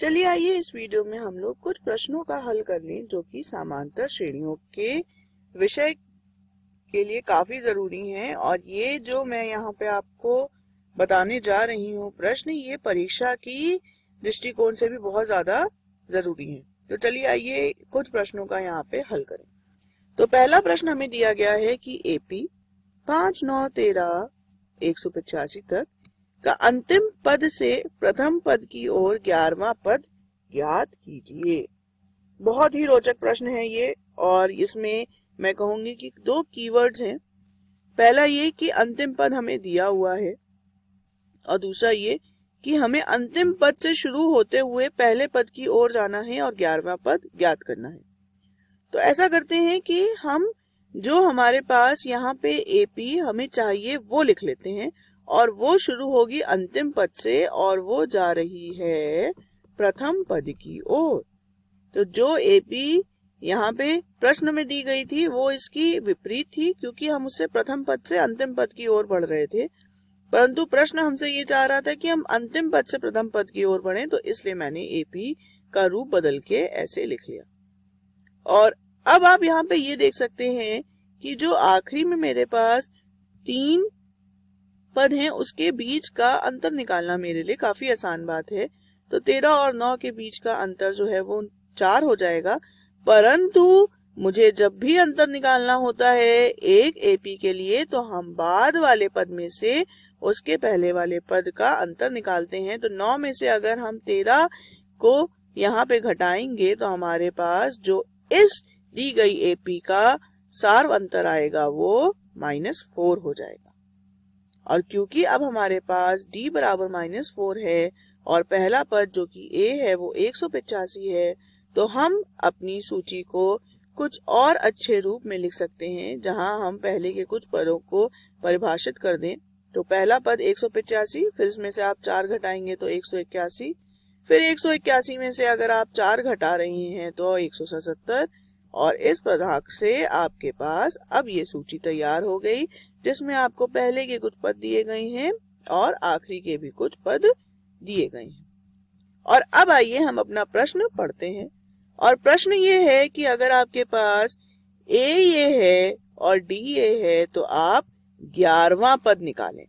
चलिए आइए इस वीडियो में हम लोग कुछ प्रश्नों का हल कर लें जो कि समांतर श्रेणियों के विषय के लिए काफी जरूरी हैं और ये जो मैं यहाँ पे आपको बताने जा रही हूँ प्रश्न ये परीक्षा की दृष्टिकोण से भी बहुत ज्यादा जरूरी है तो चलिए आइए कुछ प्रश्नों का यहाँ पे हल करें तो पहला प्रश्न हमें दिया गया है कि एपी पांच नौ तेरह एक सौ पिचासी तक का अंतिम पद से प्रथम पद की ओर ग्यारहवा पद ज्ञात कीजिए बहुत ही रोचक प्रश्न है ये और इसमें मैं कहूंगी कि दो कीवर्ड्स हैं पहला ये कि अंतिम पद हमें दिया हुआ है और दूसरा ये कि हमें अंतिम पद से शुरू होते हुए पहले पद की ओर जाना है और ग्यारहवा पद ज्ञात करना है तो ऐसा करते हैं कि हम जो हमारे पास यहाँ पे एपी हमें चाहिए वो लिख लेते हैं और वो शुरू होगी अंतिम पद से और वो जा रही है प्रथम पद की ओर तो जो एपी यहाँ पे प्रश्न में दी गई थी वो इसकी विपरीत थी क्योंकि हम उससे प्रथम पद से अंतिम पद की ओर बढ़ रहे थे परंतु प्रश्न हमसे ये चाह रहा था कि हम अंतिम पद से प्रथम पद की ओर बढ़े तो इसलिए मैंने एपी का रूप बदल के ऐसे लिख लिया और अब आप यहाँ पे ये देख सकते हैं कि जो आखिरी में मेरे पास तीन पद हैं उसके बीच का अंतर निकालना मेरे लिए काफी आसान बात है तो तेरह और नौ के बीच का अंतर जो है वो चार हो जाएगा परंतु मुझे जब भी अंतर निकालना होता है एक एपी के लिए तो हम बाद वाले पद में से उसके पहले वाले पद का अंतर निकालते हैं तो नौ में से अगर हम तेरह को यहाँ पे घटाएंगे तो हमारे पास जो इस दी गई एपी का सार्व अंतर आएगा वो माइनस फोर हो जाएगा और क्योंकि अब हमारे पास d बराबर माइनस फोर है और पहला पद जो कि a है वो एक सौ पिचासी है तो हम अपनी सूची को कुछ और अच्छे रूप में लिख सकते हैं जहां हम पहले के कुछ पदों को परिभाषित कर दें तो पहला पद एक सौ पिचासी फिर इसमें से आप चार घटाएंगे तो एक सौ इक्यासी फिर एक सौ इक्यासी में से अगर आप चार घटा रहे हैं तो एक सौ सतहत्तर और इस प्रकार से आपके पास अब ये सूची तैयार हो गई जिसमें आपको पहले के कुछ पद दिए गए हैं और आखिरी के भी कुछ पद दिए गए हैं और अब आइए हम अपना प्रश्न पढ़ते हैं और प्रश्न ये है कि अगर आपके पास ए ये है और डी ये है तो आप ग्यारहवा पद निकालें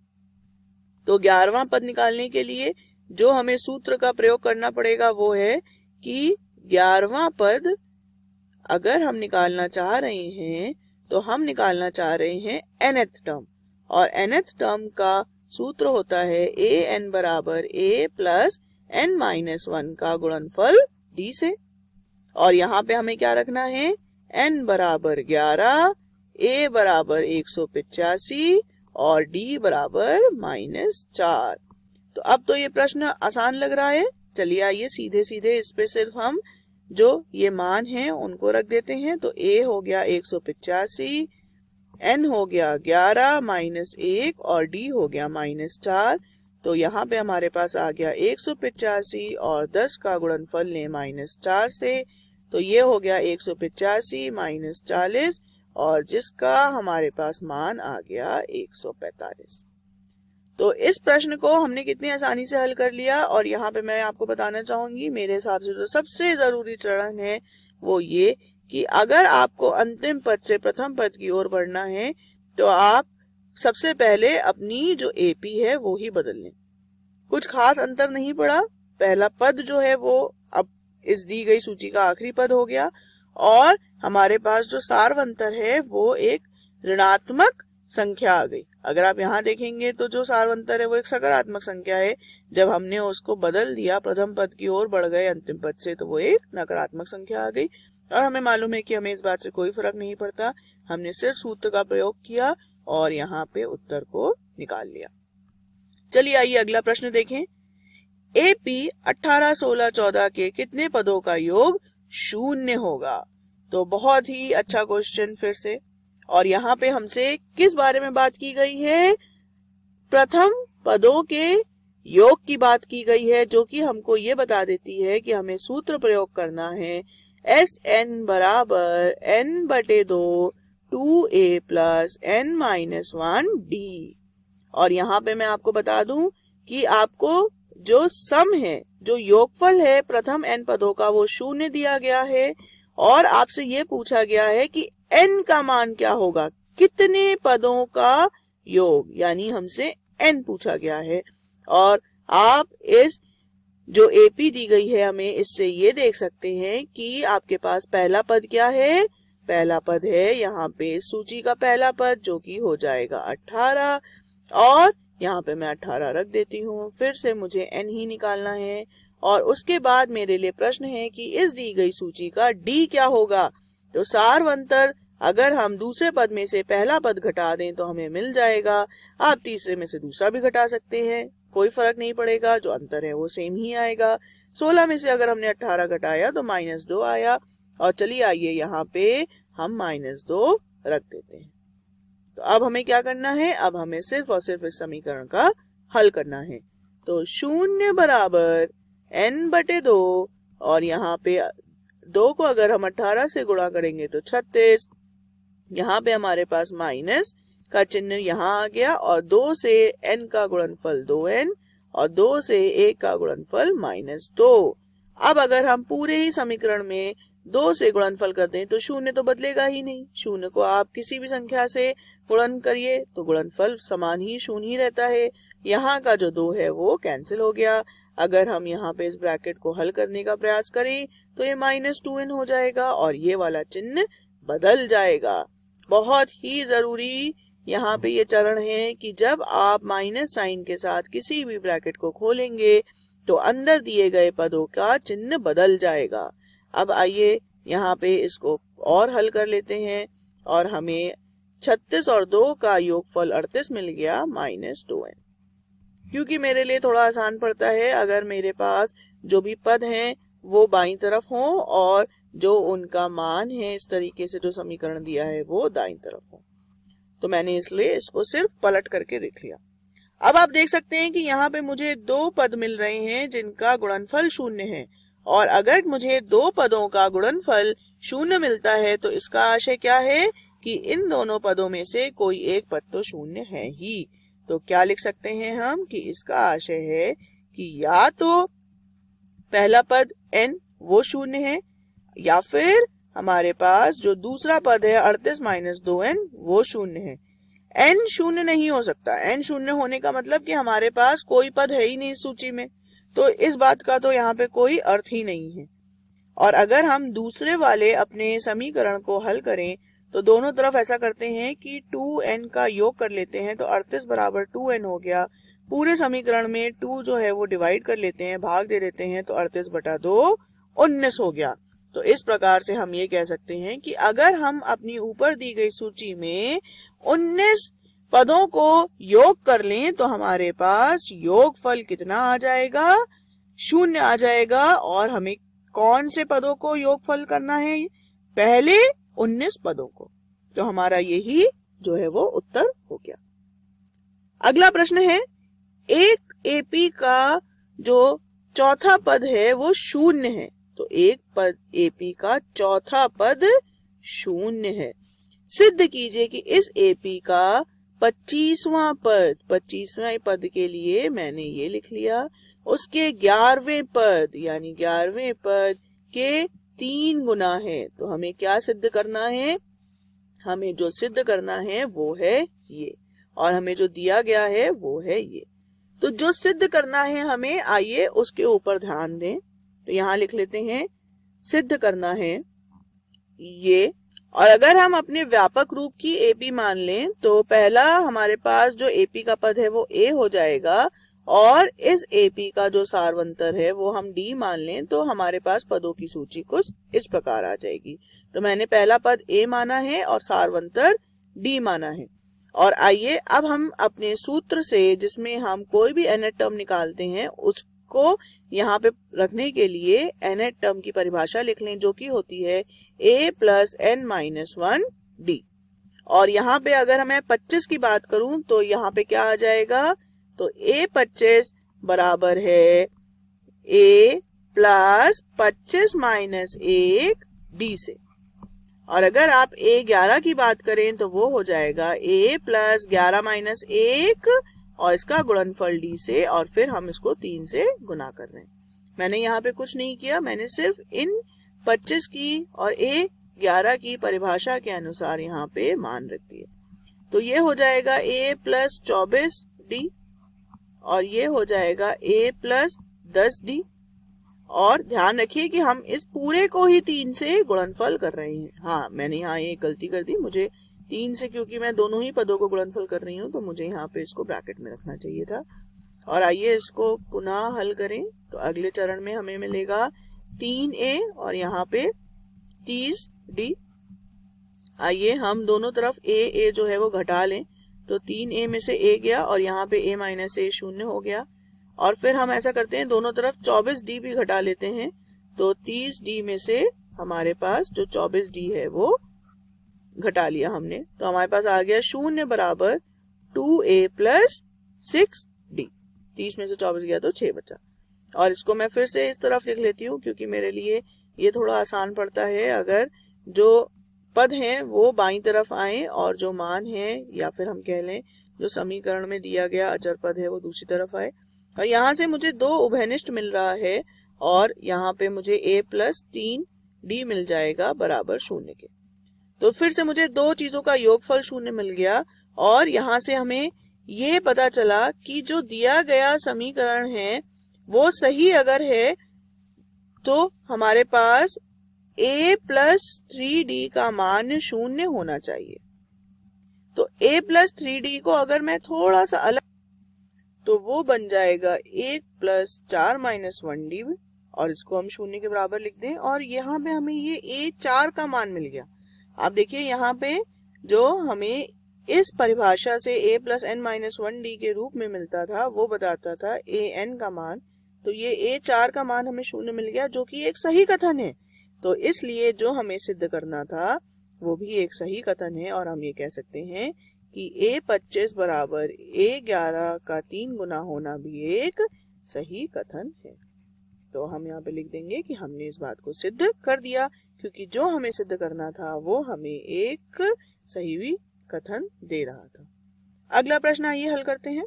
तो ग्यारवा पद निकालने के लिए जो हमें सूत्र का प्रयोग करना पड़ेगा वो है कि ग्यारहवा पद अगर हम निकालना चाह रहे हैं तो हम निकालना चाह रहे हैं एनएथ टर्म और एनएथ टर्म का सूत्र होता है ए एन बराबर a plus n minus one का गुणनफल डी से और यहाँ पे हमें क्या रखना है एन बराबर ग्यारह ए बराबर एक सौ पिचासी और डी बराबर माइनस चार तो अब तो ये प्रश्न आसान लग रहा है चलिए आइए सीधे सीधे इस पे सिर्फ हम जो ये मान है उनको रख देते हैं तो ए हो गया एक सौ पिचासी एन हो गया ग्यारह माइनस एक और डी हो गया माइनस चार तो यहाँ पे हमारे पास आ गया एक सौ पिचासी और दस का गुणनफल ले माइनस चार से तो ये हो गया एक सौ पिचासी माइनस चालीस और जिसका हमारे पास मान आ गया एक सौ पैतालीस तो इस प्रश्न को हमने कितनी आसानी से हल कर लिया और यहाँ पे मैं आपको बताना चाहूंगी मेरे हिसाब से जो तो सबसे जरूरी चरण है वो ये कि अगर आपको अंतिम पद से प्रथम पद की ओर बढ़ना है तो आप सबसे पहले अपनी जो एपी है वो ही बदल लें कुछ खास अंतर नहीं पड़ा पहला पद जो है वो अब इस दी गई सूची का आखिरी पद हो गया और हमारे पास जो सार्व अंतर है वो एक ऋणात्मक संख्या आ गई अगर आप यहाँ देखेंगे तो जो सार्वंतर है वो एक सकारात्मक संख्या है जब हमने उसको बदल दिया प्रथम पद की ओर बढ़ गए अंतिम पद से तो वो एक नकारात्मक संख्या आ गई और हमें मालूम है कि हमें इस बात से कोई फर्क नहीं पड़ता हमने सिर्फ सूत्र का प्रयोग किया और यहाँ पे उत्तर को निकाल लिया चलिए आइए अगला प्रश्न देखें ए पी अठारह सोलह चौदह के कितने पदों का योग शून्य होगा तो बहुत ही अच्छा क्वेश्चन फिर से और यहाँ पे हमसे किस बारे में बात की गई है प्रथम पदों के योग की बात की गई है जो कि हमको ये बता देती है कि हमें सूत्र प्रयोग करना है एस एन बराबर एन बटे दो two a plus n minus one d और यहाँ पे मैं आपको बता दू कि आपको जो सम है जो योगफल है प्रथम एन पदों का वो शून्य दिया गया है और आपसे ये पूछा गया है कि एन का मान क्या होगा कितने पदों का योग यानी हमसे एन पूछा गया है और आप इस जो एपी दी गई है हमें इससे ये देख सकते हैं कि आपके पास पहला पद क्या है पहला पद है यहाँ पे सूची का पहला पद जो कि हो जाएगा अठारह और यहाँ पे मैं अठारह रख देती हूँ फिर से मुझे एन ही निकालना है और उसके बाद मेरे लिए प्रश्न है कि इस दी गई सूची का डी क्या होगा तो अंतर अगर हम दूसरे पद में से पहला पद घटा दें तो हमें मिल जाएगा आप तीसरे में से दूसरा भी घटा सकते हैं कोई फर्क नहीं पड़ेगा जो अंतर है वो सेम ही आएगा सोलह में से अगर हमने अट्ठारह घटाया तो माइनस दो आया और चलिए आइए यहाँ पे हम माइनस दो रख देते हैं तो अब हमें क्या करना है अब हमें सिर्फ और सिर्फ इस समीकरण का हल करना है तो शून्य बराबर एन बटे दो और यहाँ पे दो को अगर हम अट्ठारह से गुणा करेंगे तो छत्तीस यहाँ पे हमारे पास माइनस का चिन्ह यहाँ आ गया और दो से एन का गुणनफल दो एन और दो से एक का गुणनफल माइनस दो अब अगर हम पूरे ही समीकरण में दो से गुणनफल करते हैं तो शून्य तो बदलेगा ही नहीं शून्य को आप किसी भी संख्या से गुणन करिए तो गुणनफल समान ही शून्य ही रहता है यहाँ का जो दो है वो कैंसिल हो गया अगर हम यहाँ पे इस ब्रैकेट को हल करने का प्रयास करें तो ये माइनस टू एन हो जाएगा और ये वाला चिन्ह बदल जाएगा बहुत ही जरूरी यहाँ पे ये चरण है कि जब आप माइनस साइन के साथ किसी भी ब्रैकेट को खोलेंगे तो अंदर दिए गए पदों का चिन्ह बदल जाएगा अब आइए यहाँ पे इसको और हल कर लेते हैं और हमें 36 और 2 का योगफल 38 मिल गया माइनस टू एन क्योंकि मेरे लिए थोड़ा आसान पड़ता है अगर मेरे पास जो भी पद हैं वो बाई तरफ हो और जो उनका मान है इस तरीके से जो समीकरण दिया है वो दाई तरफ हो तो मैंने इसलिए इसको सिर्फ पलट करके देख लिया अब आप देख सकते हैं कि यहाँ पे मुझे दो पद मिल रहे हैं जिनका गुणनफल शून्य है और अगर मुझे दो पदों का गुणनफल शून्य मिलता है तो इसका आशय क्या है कि इन दोनों पदों में से कोई एक पद तो शून्य है ही तो क्या लिख सकते हैं हम कि इसका आशय है कि या तो पहला पद एन वो शून्य है या फिर हमारे पास जो दूसरा पद है अड़तीस माइनस दो एन वो शून्य है एन शून्य नहीं हो सकता एन शून्य होने का मतलब कि हमारे पास कोई पद है ही नहीं इस सूची में तो इस बात का तो यहाँ पे कोई अर्थ ही नहीं है और अगर हम दूसरे वाले अपने समीकरण को हल करें तो दोनों तरफ ऐसा करते हैं कि 2n का योग कर लेते हैं तो अड़तीस बराबर 2n हो गया पूरे समीकरण में टू जो है वो डिवाइड कर लेते हैं भाग दे देते हैं तो अड़तीस बटा दो उन्नीस हो गया तो इस प्रकार से हम ये कह सकते हैं कि अगर हम अपनी ऊपर दी गई सूची में उन्नीस पदों को योग कर लें तो हमारे पास योगफल कितना आ जाएगा शून्य आ जाएगा और हमें कौन से पदों को योगफल करना है पहले उन्नीस पदों को तो हमारा यही जो है वो उत्तर हो गया अगला प्रश्न है एक एपी का जो चौथा पद है वो शून्य है तो एक पद एपी का चौथा पद शून्य है सिद्ध कीजिए कि इस एपी का पच्चीसवा पद पच्चीसवें पद के लिए मैंने ये लिख लिया उसके ग्यारहवें पद यानी ग्यारहवें पद के तीन गुना है तो हमें क्या सिद्ध करना है हमें जो सिद्ध करना है वो है ये और हमें जो दिया गया है वो है ये तो जो सिद्ध करना है हमें आइए उसके ऊपर ध्यान दें तो यहां लिख लेते हैं सिद्ध करना है ये और अगर हम अपने व्यापक रूप की एपी मान लें तो पहला हमारे पास जो एपी का पद है वो ए हो जाएगा और इस एपी का जो सारवंतर है वो हम डी मान लें तो हमारे पास पदों की सूची कुछ इस प्रकार आ जाएगी तो मैंने पहला पद ए माना है और सारवंतर डी माना है और आइए अब हम अपने सूत्र से जिसमें हम कोई भी एनेट टर्म निकालते हैं उसको यहाँ पे रखने के लिए एनेट टर्म की परिभाषा लिख लें जो कि होती है a plus n minus one d और यहाँ पे अगर हमें 25 की बात करूं तो यहाँ पे क्या आ जाएगा तो ए 25 बराबर है ए प्लस पच्चीस माइनस एक डी से और अगर आप ए ग्यारह की बात करें तो वो हो जाएगा ए प्लस ग्यारह माइनस एक और इसका गुणनफल डी से और फिर हम इसको तीन से गुना कर रहे हैं मैंने यहाँ पे कुछ नहीं किया मैंने सिर्फ इन पच्चीस की और ए ग्यारह की परिभाषा के अनुसार यहाँ पे मान रख दिए तो ये हो जाएगा ए प्लस चौबीस डी और ये हो जाएगा ए प्लस दस डी और ध्यान रखिए कि हम इस पूरे को ही तीन से गुणनफल कर रहे हैं हाँ मैंने यहाँ ये गलती कर दी मुझे तीन से क्योंकि मैं दोनों ही पदों को गुणनफल कर रही हूँ तो मुझे यहाँ पे इसको ब्रैकेट में रखना चाहिए था और आइए इसको पुनः हल करें तो अगले चरण में हमें मिलेगा तीन ए और यहाँ पे तीस डी आइए हम दोनों तरफ ए ए जो है वो घटा लें तो तीन ए में से ए गया और यहाँ पे ए माइनस ए शून्य हो गया और फिर हम ऐसा करते हैं दोनों तरफ 24 डी भी घटा लेते हैं तो 30 डी में से हमारे पास जो 24 डी है वो घटा लिया हमने तो हमारे पास आ गया शून्य बराबर two a plus six d तीस में से चौबीस गया तो छह बचा और इसको मैं फिर से इस तरफ लिख लेती हूँ क्योंकि मेरे लिए ये थोड़ा आसान पड़ता है अगर जो पद है वो बाई तरफ आए और जो मान है या फिर हम कह लें जो समीकरण में दिया गया अचर पद है वो दूसरी तरफ आए हाँ, यहाँ से मुझे दो उभयनिष्ठ मिल रहा है और यहाँ पे मुझे ए प्लस तीन डी मिल जाएगा बराबर शून्य के तो फिर से मुझे दो चीजों का योगफल शून्य मिल गया और यहाँ से हमें ये पता चला कि जो दिया गया समीकरण है वो सही अगर है तो हमारे पास a प्लस थ्री डी का मान शून्य होना चाहिए तो a प्लस थ्री डी को अगर मैं थोड़ा सा अलग तो वो बन जाएगा एक प्लस चार माइनस वन डी और इसको हम शून्य के बराबर लिख दें और यहाँ पे हमें ये ए चार का मान मिल गया आप देखिए यहाँ पे जो हमें इस परिभाषा से a plus n minus one d के रूप में मिलता था वो बताता था ए एन का मान तो ये ए चार का मान हमें शून्य मिल गया जो कि एक सही कथन है तो इसलिए जो हमें सिद्ध करना था वो भी एक सही कथन है और हम ये कह सकते हैं कि ए पच्चीस बराबर ए ग्यारह का तीन गुना होना भी एक सही कथन है तो हम यहाँ पे लिख देंगे कि हमने इस बात को सिद्ध कर दिया क्योंकि जो हमें सिद्ध करना था वो हमें एक सही कथन दे रहा था अगला प्रश्न आइए हल करते हैं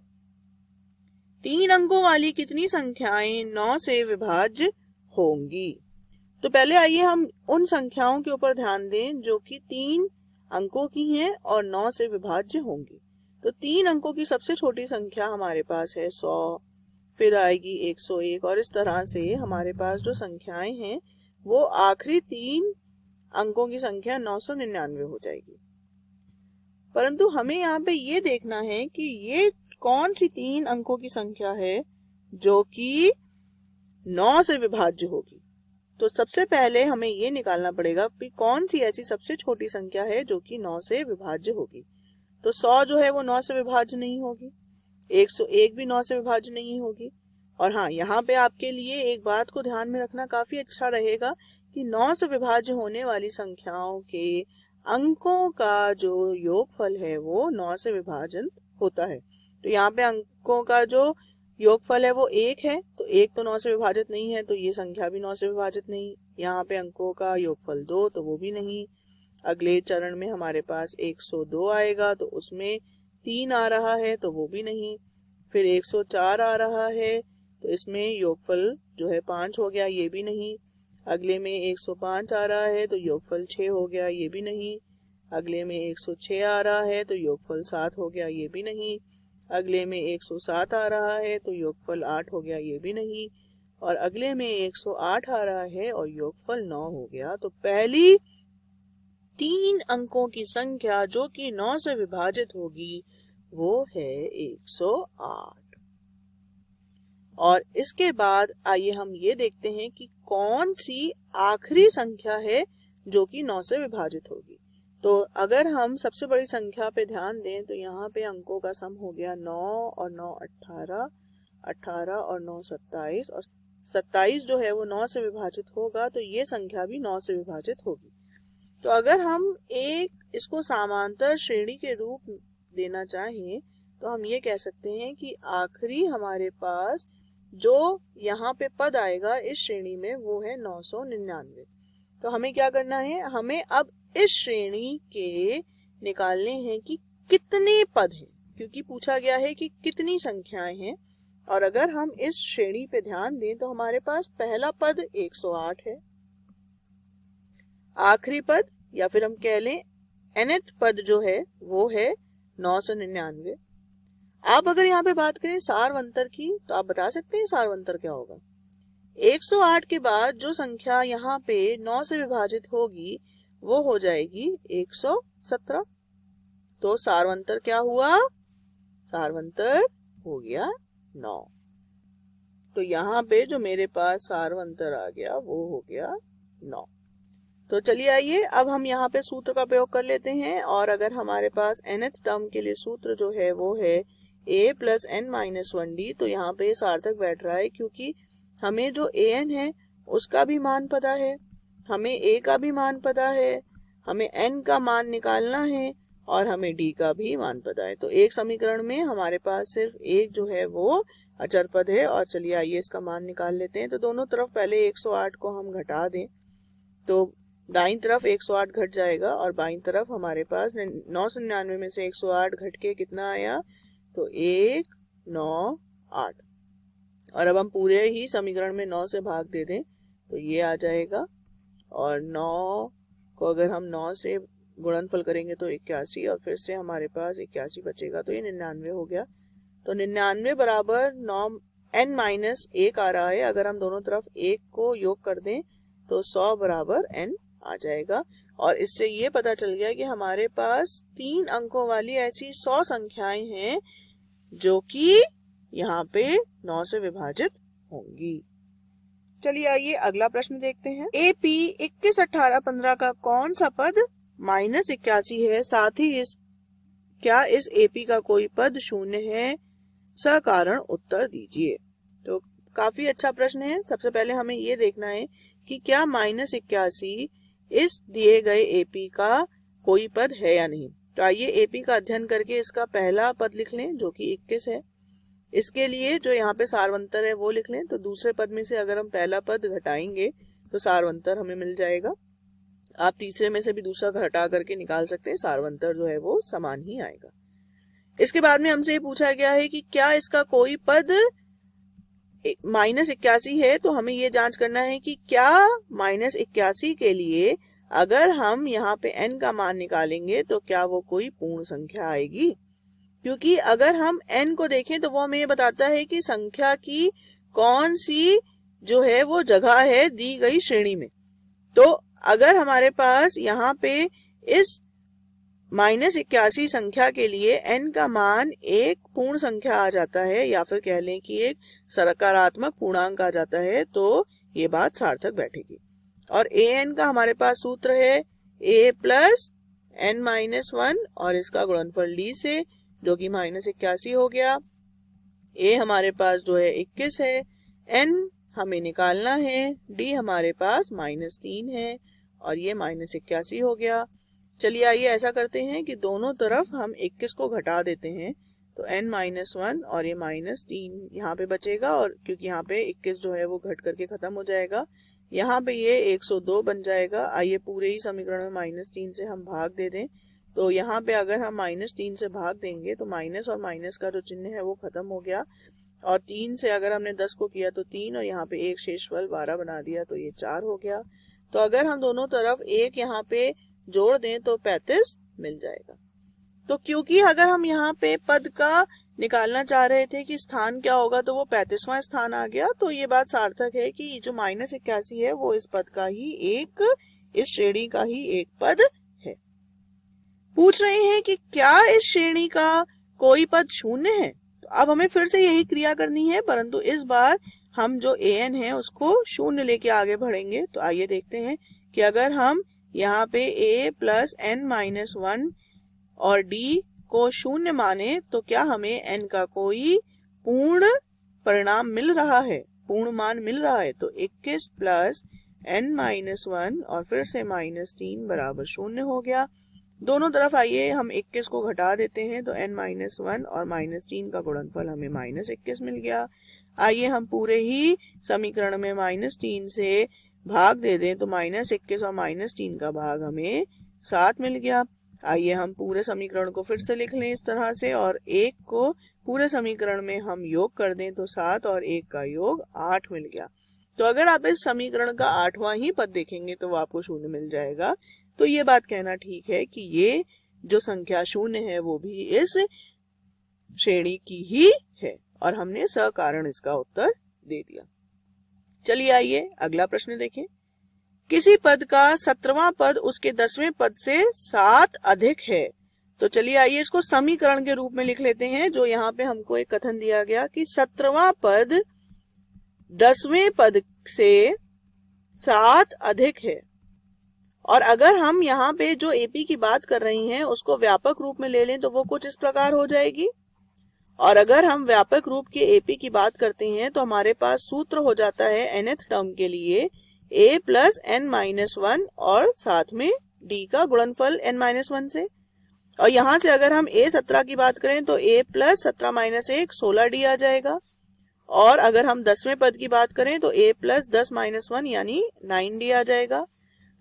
तीन अंकों वाली कितनी संख्याएं नौ से विभाज्य होंगी तो पहले आइए हम उन संख्याओं के ऊपर ध्यान दें जो कि तीन अंकों की हैं और नौ से विभाज्य होंगी तो तीन अंकों की सबसे छोटी संख्या हमारे पास है सौ फिर आएगी एक सौ एक और इस तरह से हमारे पास जो संख्याएं हैं वो आखिरी तीन अंकों की संख्या नौ सौ निन्यानवे हो जाएगी परंतु हमें यहाँ पे ये देखना है कि ये कौन सी तीन अंकों की संख्या है जो कि नौ से विभाज्य होगी तो सबसे पहले हमें ये निकालना पड़ेगा कि कौन सी ऐसी सबसे छोटी संख्या है जो कि नौ से विभाज्य होगी तो सौ जो है वो नौ से विभाज्य नहीं होगी एक सौ एक भी नौ से विभाज्य नहीं होगी और हाँ यहाँ पे आपके लिए एक बात को ध्यान में रखना काफी अच्छा रहेगा कि नौ से विभाज्य होने वाली संख्याओं के अंकों का जो योगफल है वो नौ से विभाजन होता है तो यहाँ पे अंकों का जो योगफल है वो एक है तो एक तो नौ से विभाजित नहीं है तो ये संख्या भी नौ से विभाजित नहीं यहाँ पे अंकों का योगफल दो तो वो भी नहीं अगले चरण में हमारे पास 102 आएगा तो उसमें तीन आ रहा है तो वो भी नहीं फिर 104 आ रहा है तो इसमें योगफल जो है पाँच हो गया ये भी नहीं अगले में 105 आ रहा है तो योगफल छः हो गया ये भी नहीं अगले में 106 आ रहा है तो योगफल सात हो गया ये भी नहीं अगले में 107 आ रहा है तो योगफल 8 हो गया ये भी नहीं और अगले में 108 आ रहा है और योगफल 9 हो गया तो पहली तीन अंकों की संख्या जो कि 9 से विभाजित होगी वो है 108 और इसके बाद आइए हम ये देखते हैं कि कौन सी आखिरी संख्या है जो कि 9 से विभाजित होगी तो अगर हम सबसे बड़ी संख्या पे ध्यान दें तो यहाँ पे अंकों का सम हो गया नौ और नौ अट्ठारह अट्ठारह और नौ सत्ताईस और सत्ताईस जो है वो नौ से विभाजित होगा तो ये संख्या भी नौ से विभाजित होगी तो अगर हम एक इसको समांतर श्रेणी के रूप देना चाहें तो हम ये कह सकते हैं कि आखिरी हमारे पास जो यहाँ पे पद आएगा इस श्रेणी में वो है नौ सौ निन्यानवे तो हमें क्या करना है हमें अब इस श्रेणी के निकालने हैं कि कितने पद हैं क्योंकि पूछा गया है कि कितनी संख्याएं हैं और अगर हम इस श्रेणी पे ध्यान दें तो हमारे पास पहला पद 108 है आखिरी पद या फिर हम कह लें एनथ पद जो है वो है नौ सौ निन्यानवे आप अगर यहाँ पे बात करें सारवंतर की तो आप बता सकते हैं सारवंतर क्या होगा 108 के बाद जो संख्या यहाँ पे 9 से विभाजित होगी वो हो जाएगी एक सौ सत्रह तो सार्वंतर क्या हुआ सार्वंतर हो गया नौ तो यहाँ पे जो मेरे पास सार्वंतर आ गया वो हो गया नौ तो चलिए आइए अब हम यहाँ पे सूत्र का प्रयोग कर लेते हैं और अगर हमारे पास nth टर्म के लिए सूत्र जो है वो है a plus n minus one d तो यहाँ पे सार्थक बैठ रहा है क्योंकि हमें जो ए एन है उसका भी मान पता है हमें ए का भी मान पता है हमें एन का मान निकालना है और हमें डी का भी मान पता है तो एक समीकरण में हमारे पास सिर्फ एक जो है वो अचर पद है और चलिए आइए इसका मान निकाल लेते हैं तो दोनों तरफ पहले 108 को हम घटा दें तो दाई तरफ 108 घट जाएगा और बाई तरफ हमारे पास नौ सौ निन्यानवे में से 108 घट के कितना आया तो एक नौ आठ और अब हम पूरे ही समीकरण में नौ से भाग दे दें तो ये आ जाएगा और नौ को अगर हम नौ से गुणनफल करेंगे तो इक्यासी और फिर से हमारे पास इक्यासी बचेगा तो ये निन्यानवे हो गया तो निन्यानवे बराबर नौ एन माइनस एक आ रहा है अगर हम दोनों तरफ एक को योग कर दें तो सौ बराबर एन आ जाएगा और इससे ये पता चल गया कि हमारे पास तीन अंकों वाली ऐसी सौ संख्याएं हैं जो कि यहाँ पे नौ से विभाजित होंगी चलिए आइए अगला प्रश्न देखते हैं ए पी इक्कीस अठारह पंद्रह का कौन सा पद माइनस इक्यासी है साथ ही इस क्या इस एपी का कोई पद शून्य है सकारण उत्तर दीजिए तो काफी अच्छा प्रश्न है सबसे पहले हमें ये देखना है कि क्या माइनस इक्यासी इस दिए गए एपी का कोई पद है या नहीं तो आइए एपी का अध्ययन करके इसका पहला पद लिख लें जो कि 21 है इसके लिए जो यहाँ पे सारवंतर है वो लिख लें तो दूसरे पद में से अगर हम पहला पद घटाएंगे तो सारवंतर हमें मिल जाएगा आप तीसरे में से भी दूसरा घटा करके निकाल सकते हैं सारवंतर जो है वो समान ही आएगा इसके बाद में हमसे ये पूछा गया है कि क्या इसका कोई पद माइनस इक्यासी है तो हमें ये जांच करना है कि क्या माइनस इक्यासी के लिए अगर हम यहाँ पे एन का मान निकालेंगे तो क्या वो कोई पूर्ण संख्या आएगी क्योंकि अगर हम एन को देखें तो वो हमें बताता है कि संख्या की कौन सी जो है वो जगह है दी गई श्रेणी में तो अगर हमारे पास यहाँ पे इस माइनस इक्यासी संख्या के लिए एन का मान एक पूर्ण संख्या आ जाता है या फिर कह लें कि एक सकारात्मक पूर्णांक आ जाता है तो ये बात सार्थक बैठेगी और ए एन का हमारे पास सूत्र है a plus n minus one और इसका गुणनफल डी से जो कि माइनस इक्यासी हो गया ए हमारे पास जो है इक्कीस है एन हमें निकालना है डी हमारे पास माइनस तीन है और ये माइनस इक्यासी हो गया चलिए आइए ऐसा करते हैं कि दोनों तरफ हम 21 को घटा देते हैं तो n माइनस वन और ये माइनस तीन यहाँ पे बचेगा और क्योंकि यहाँ पे 21 जो है वो घट करके खत्म हो जाएगा यहाँ पे ये 102 बन जाएगा आइए पूरे ही समीकरण में माइनस तीन से हम भाग दे दें तो यहाँ पे अगर हम माइनस तीन से भाग देंगे तो माइनस और माइनस का जो चिन्ह है वो खत्म हो गया और तीन से अगर हमने दस को किया तो तीन और यहाँ पे एक शेष फल बारह बना दिया तो ये चार हो गया तो अगर हम दोनों तरफ एक यहाँ पे जोड़ दें तो पैंतीस मिल जाएगा तो क्योंकि अगर हम यहाँ पे पद का निकालना चाह रहे थे कि स्थान क्या होगा तो वो पैतीसवा स्थान आ गया तो ये बात सार्थक है कि जो माइनस इक्यासी है वो इस पद का ही एक इस श्रेणी का ही एक पद पूछ रहे हैं कि क्या इस श्रेणी का कोई पद शून्य है तो अब हमें फिर से यही क्रिया करनी है परंतु इस बार हम जो ए एन है उसको शून्य लेके आगे बढ़ेंगे तो आइए देखते हैं कि अगर हम यहाँ पे a plus n minus one और डी को शून्य माने तो क्या हमें एन का कोई पूर्ण परिणाम मिल रहा है पूर्ण मान मिल रहा है तो 21 प्लस एन माइनस वन और फिर से माइनस तीन बराबर शून्य हो गया दोनों तरफ आइए हम 21 को घटा देते हैं तो n माइनस वन और माइनस तीन का गुणनफल हमें माइनस इक्कीस मिल गया आइए हम पूरे ही समीकरण में माइनस तीन से भाग दे दें तो माइनस इक्कीस और माइनस तीन का भाग हमें सात मिल गया आइए हम पूरे समीकरण को फिर से लिख लें इस तरह से और एक को पूरे समीकरण में हम योग कर दें तो सात और एक का योग आठ मिल गया तो अगर आप इस समीकरण का आठवां ही पद देखेंगे तो वो आपको शून्य मिल जाएगा तो ये बात कहना ठीक है कि ये जो संख्या शून्य है वो भी इस श्रेणी की ही है और हमने सकारण इसका उत्तर दे दिया चलिए आइए अगला प्रश्न देखें किसी पद का सत्रवा पद उसके दसवें पद से सात अधिक है तो चलिए आइए इसको समीकरण के रूप में लिख लेते हैं जो यहाँ पे हमको एक कथन दिया गया कि सत्रवा पद दसवें पद से सात अधिक है और अगर हम यहाँ पे जो एपी की बात कर रही हैं उसको व्यापक रूप में ले लें तो वो कुछ इस प्रकार हो जाएगी और अगर हम व्यापक रूप के एपी की बात करते हैं तो हमारे पास सूत्र हो जाता है एनथ टर्म के लिए a plus n minus one और साथ में डी का गुणनफल एन माइनस वन से और यहां से अगर हम ए सत्रह की बात करें तो ए प्लस सत्रह माइनस एक सोलह डी आ जाएगा और अगर हम दसवें पद की बात करें तो ए प्लस दस माइनस वन यानी नाइन डी आ जाएगा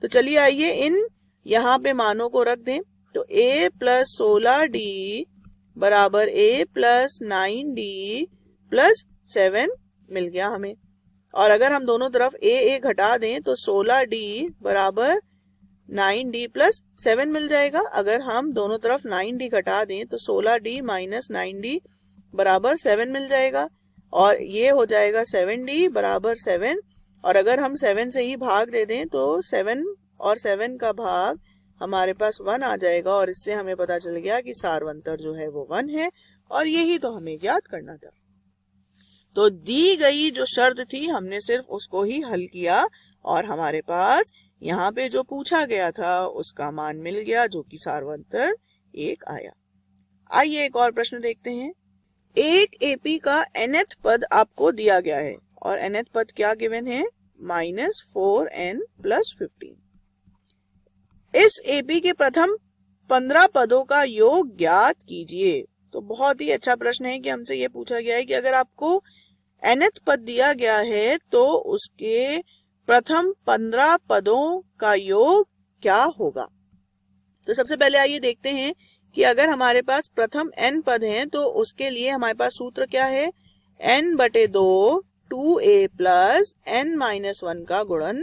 तो चलिए आइए इन यहां पे मानों को रख दें तो a प्लस सोलह डी बराबर a plus nine d plus seven मिल गया हमें और अगर हम दोनों तरफ ए ए घटा दें तो सोलह डी बराबर नाइन डी प्लस सेवन मिल जाएगा अगर हम दोनों तरफ नाइन डी घटा दें तो सोलह डी माइनस नाइन डी बराबर सेवन मिल जाएगा और ये हो जाएगा सेवन डी बराबर सेवन और अगर हम सेवन से ही भाग दे दें तो सेवन और सेवन का भाग हमारे पास वन आ जाएगा और इससे हमें पता चल गया कि सारवंतर जो है वो वन है और यही तो हमें याद करना था तो दी गई जो शर्त थी हमने सिर्फ उसको ही हल किया और हमारे पास यहाँ पे जो पूछा गया था उसका मान मिल गया जो कि सारवंतर एक आया आइए एक और प्रश्न देखते हैं एक एपी का एनथ पद आपको दिया गया है और nth पद क्या गिवन है minus four n plus fifteen इस एपी के प्रथम पंद्रह पदों का योग ज्ञात कीजिए तो बहुत ही अच्छा प्रश्न है कि हमसे ये पूछा गया है कि अगर आपको एनथ पद दिया गया है तो उसके प्रथम पंद्रह पदों का योग क्या होगा तो सबसे पहले आइए देखते हैं कि अगर हमारे पास प्रथम एन पद हैं तो उसके लिए हमारे पास सूत्र क्या है एन बटे दो two a plus n minus one का गुणन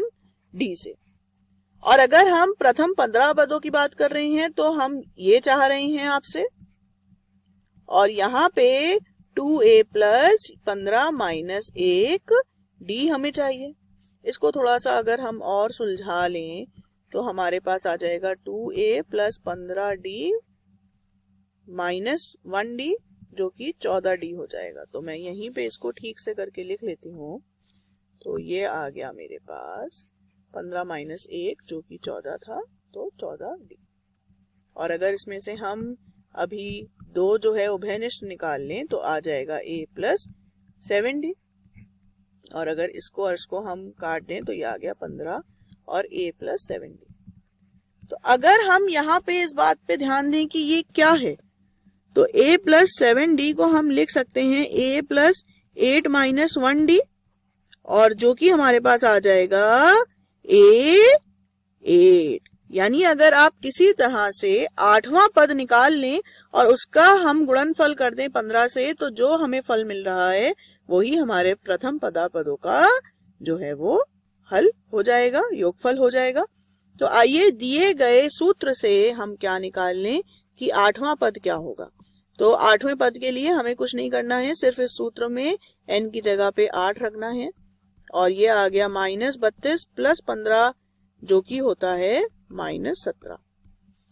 डी से और अगर हम प्रथम पंद्रह पदों की बात कर रहे हैं तो हम ये चाह रहे हैं आपसे और यहाँ पे टू ए प्लस पंद्रह माइनस एक डी हमें चाहिए इसको थोड़ा सा अगर हम और सुलझा लें तो हमारे पास आ जाएगा टू ए प्लस पंद्रह डी माइनस वन डी जो कि चौदह डी हो जाएगा तो मैं यहीं पे इसको ठीक से करके लिख लेती हूँ तो ये आ गया मेरे पास पंद्रह माइनस एक जो कि चौदह था तो चौदह डी और अगर इसमें से हम अभी दो जो है उभयनिष्ठ निकाल लें तो आ जाएगा ए प्लस सेवन डी और अगर इसको और इसको हम काट दें तो ये आ गया पंद्रह और ए प्लस सेवन डी तो अगर हम यहाँ पे इस बात पे ध्यान दें कि ये क्या है तो a प्लस सेवन डी को हम लिख सकते हैं a plus eight minus one d और जो कि हमारे पास आ जाएगा a एट यानी अगर आप किसी तरह से आठवां पद निकाल लें और उसका हम गुणनफल कर दें पंद्रह से तो जो हमें फल मिल रहा है वही हमारे प्रथम पदा पदों का जो है वो हल हो जाएगा योगफल हो जाएगा तो आइए दिए गए सूत्र से हम क्या निकाल लें कि आठवां पद क्या होगा तो आठवें पद के लिए हमें कुछ नहीं करना है सिर्फ इस सूत्र में एन की जगह पे आठ रखना है और ये आ गया माइनस बत्तीस प्लस पंद्रह जो कि होता है माइनस सत्रह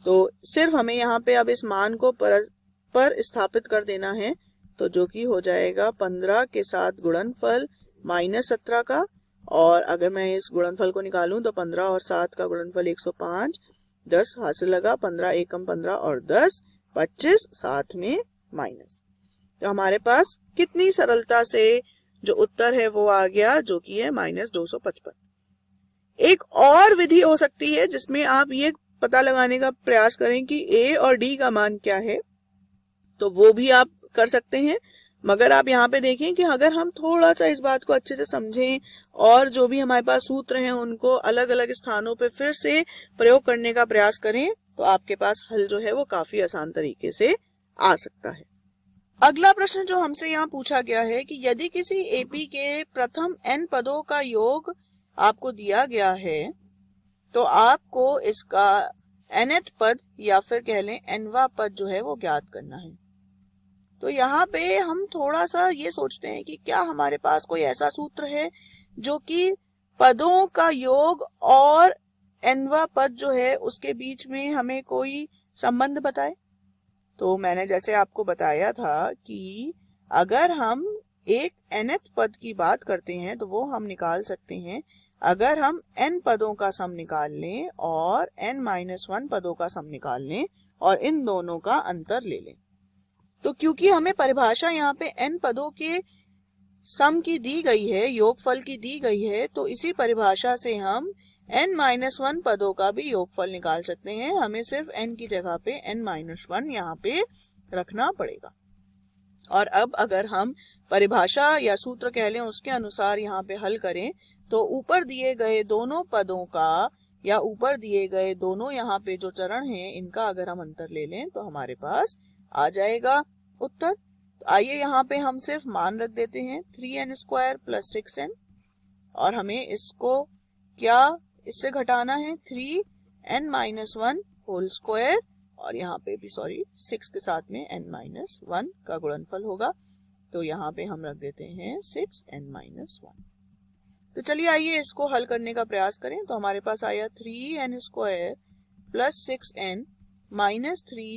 तो सिर्फ हमें यहाँ पे अब इस मान को पर, पर स्थापित कर देना है तो जो कि हो जाएगा पंद्रह के साथ गुणनफल माइनस सत्रह का और अगर मैं इस गुणनफल को निकालूं तो पंद्रह और सात का गुणनफल एक सौ पांच दस हासिल लगा पंद्रह एकम पंद्रह और दस पच्चीस साथ में माइनस तो हमारे पास कितनी सरलता से जो उत्तर है वो आ गया जो कि है माइनस दो सौ पचपन एक और विधि हो सकती है जिसमें आप ये पता लगाने का प्रयास करें कि ए और डी का मान क्या है तो वो भी आप कर सकते हैं मगर आप यहाँ पे देखें कि अगर हम थोड़ा सा इस बात को अच्छे से समझें और जो भी हमारे पास सूत्र हैं उनको अलग अलग स्थानों पे फिर से प्रयोग करने का प्रयास करें तो आपके पास हल जो है वो काफी आसान तरीके से आ सकता है अगला प्रश्न जो हमसे यहाँ पूछा गया है कि यदि किसी एपी के प्रथम एन पदों का योग आपको दिया गया है तो आपको इसका एन पद या फिर कह लें एनवा पद जो है वो ज्ञात करना है तो यहाँ पे हम थोड़ा सा ये सोचते हैं कि क्या हमारे पास कोई ऐसा सूत्र है जो कि पदों का योग और एनवा पद जो है उसके बीच में हमें कोई संबंध बताए तो मैंने जैसे आपको बताया था कि अगर हम एक एनथ पद की बात करते हैं तो वो हम निकाल सकते हैं अगर हम एन पदों का सम निकाल लें और एन माइनस वन पदों का सम निकाल लें और इन दोनों का अंतर ले लें तो क्योंकि हमें परिभाषा यहाँ पे एन पदों के सम की दी गई है योगफल की दी गई है तो इसी परिभाषा से हम एन माइनस वन पदों का भी योगफल निकाल सकते हैं हमें सिर्फ एन की जगह पे एन माइनस वन यहाँ पे रखना पड़ेगा और अब अगर हम परिभाषा या सूत्र कह लें उसके अनुसार यहाँ पे हल करें तो ऊपर दिए गए दोनों पदों का या ऊपर दिए गए दोनों यहाँ पे जो चरण हैं इनका अगर हम अंतर ले लें तो हमारे पास आ जाएगा उत्तर तो आइए यहाँ पे हम सिर्फ मान रख देते हैं three n square plus six n और हमें इसको क्या इससे घटाना है three n minus one whole square और यहाँ पे भी सॉरी सिक्स के साथ में एन माइनस वन का गुणनफल होगा तो यहाँ पे हम रख देते हैं सिक्स एन माइनस वन तो चलिए आइए इसको हल करने का प्रयास करें तो हमारे पास आया three n square plus six n minus three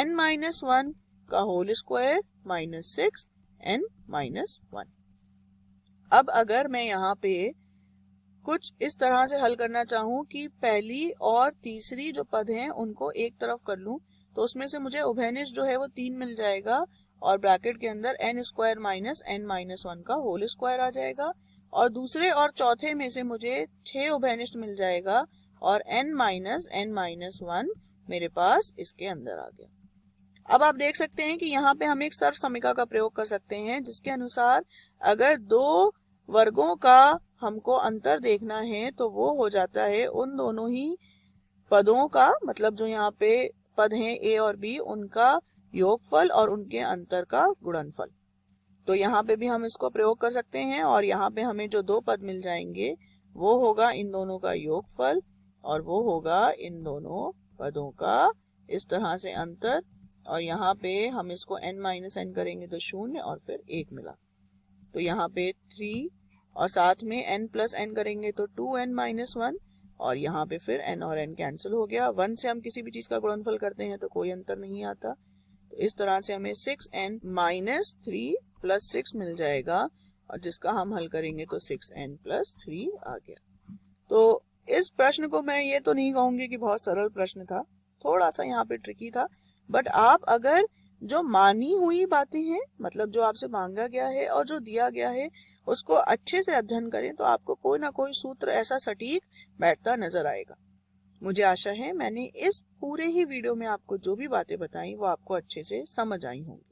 n minus one का whole square minus six n minus one अब अगर मैं यहाँ पे कुछ इस तरह से हल करना चाहूं कि पहली और तीसरी जो पद हैं उनको एक तरफ कर लूं तो उसमें से मुझे उभयनिश जो है वो तीन मिल जाएगा और ब्रैकेट के अंदर n square minus n minus one का होल स्क्वायर आ जाएगा और दूसरे और चौथे में से मुझे छह उभयनिष्ठ मिल जाएगा और n minus n minus one मेरे पास इसके अंदर आ गया अब आप देख सकते हैं कि यहाँ पे हम एक सर्व समीका का प्रयोग कर सकते हैं जिसके अनुसार अगर दो वर्गों का हमको अंतर देखना है तो वो हो जाता है उन दोनों ही पदों का मतलब जो यहाँ पे पद हैं ए और बी उनका योगफल और उनके अंतर का गुणनफल तो यहाँ पे भी हम इसको प्रयोग कर सकते हैं और यहाँ पे हमें जो दो पद मिल जाएंगे वो होगा इन दोनों का योगफल और वो होगा इन दोनों पदों का इस तरह से अंतर और यहाँ पे हम इसको n माइनस एन करेंगे तो शून्य और फिर एक मिला तो यहाँ पे थ्री और साथ में एन प्लस एन करेंगे तो टू एन माइनस वन और यहाँ पे फिर एन और एन कैंसिल हो गया वन से हम किसी भी चीज का गुणनफल करते हैं तो कोई अंतर नहीं आता तो इस तरह से हमें six n minus three plus six मिल जाएगा और जिसका हम हल करेंगे तो सिक्स एन प्लस थ्री आ गया तो इस प्रश्न को मैं ये तो नहीं कहूंगी कि बहुत सरल प्रश्न था थोड़ा सा यहाँ पे ट्रिकी था बट आप अगर जो मानी हुई बातें हैं मतलब जो आपसे मांगा गया है और जो दिया गया है उसको अच्छे से अध्ययन करें तो आपको कोई ना कोई सूत्र ऐसा सटीक बैठता नजर आएगा मुझे आशा है मैंने इस पूरे ही वीडियो में आपको जो भी बातें बताई वो आपको अच्छे से समझ आई होंगी